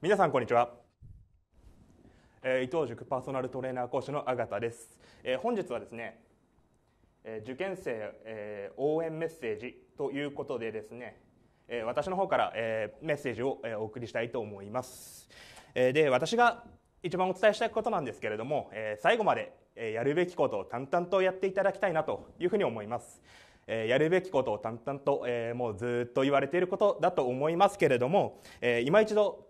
皆さんこんにちは、えー、伊藤塾パーソナルトレーナー講師のあがたです、えー、本日はですね、えー、受験生、えー、応援メッセージということでですね、えー、私の方から、えー、メッセージを、えー、お送りしたいと思います、えー、で私が一番お伝えしたいことなんですけれども、えー、最後までやるべきことを淡々とやっていただきたいなというふうに思います。えやるべきことを淡々と、えもうずっと言われていることだと思いますけれども、えー、今一度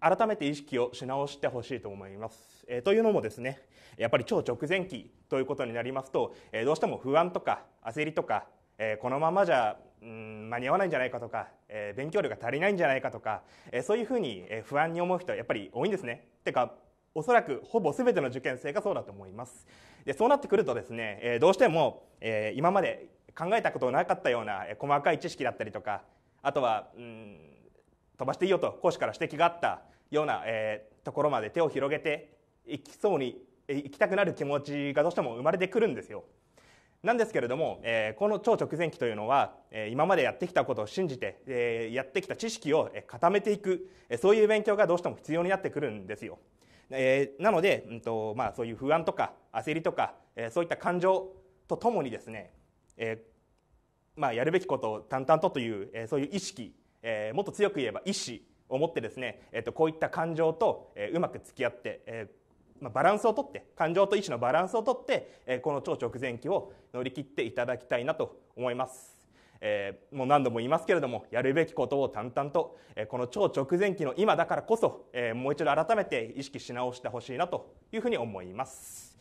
改めて意識をし直してほしいと思います、えー、というのもですねやっぱり超直前期ということになりますと、えー、どうしても不安とか焦りとか、えー、このままじゃうん間に合わないんじゃないかとか、え勉強量が足りないんじゃないかとか、えそういうふうに不安に思う人はやっぱり多いんですね。てかおそらくほぼ全ての受験生がそうだと思いますでそうなってくるとですね、えどうしても、え今まで考えたことなかったような細かい知識だったりとかあとは、うん、飛ばしていいよと講師から指摘があったような、えー、ところまで手を広げていきそうに行きたくなる気持ちがどうしても生まれてくるんですよ。なんですけれども、えー、この超直前期というのは、えー、今までやってきたことを信じて、えー、やってきた知識を固めていく、えそういう勉強がどうしても必要になってくるんですよ。えなので、うんとまあ、そういう不安とか焦りとか、えそういった感情とともにですね、えまあ、やるべきことを淡々とという、えそういう意識、えもっと強く言えば意志思ってですね、えっと、こういった感情と、えうまく付き合って、えまあ、バランスをとって感情と意思のバランスをとって、えこの超直前期を乗り切っていただきたいなと思います。えー、もう何度も言いますけれどもやるべきことを淡々と、えー、この超直前期の今だからこそ、えー、もう一度改めて意識し直してほしいなというふうに思います、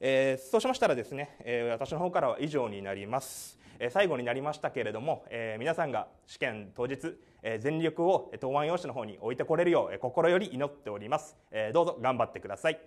えそうしましたらですね、え私の方からは以上になりますえ最後になりましたけれども、え皆さんが試験当日、え全力を答案用紙の方に置いてこれるよう心より祈っております、えどうぞ頑張ってください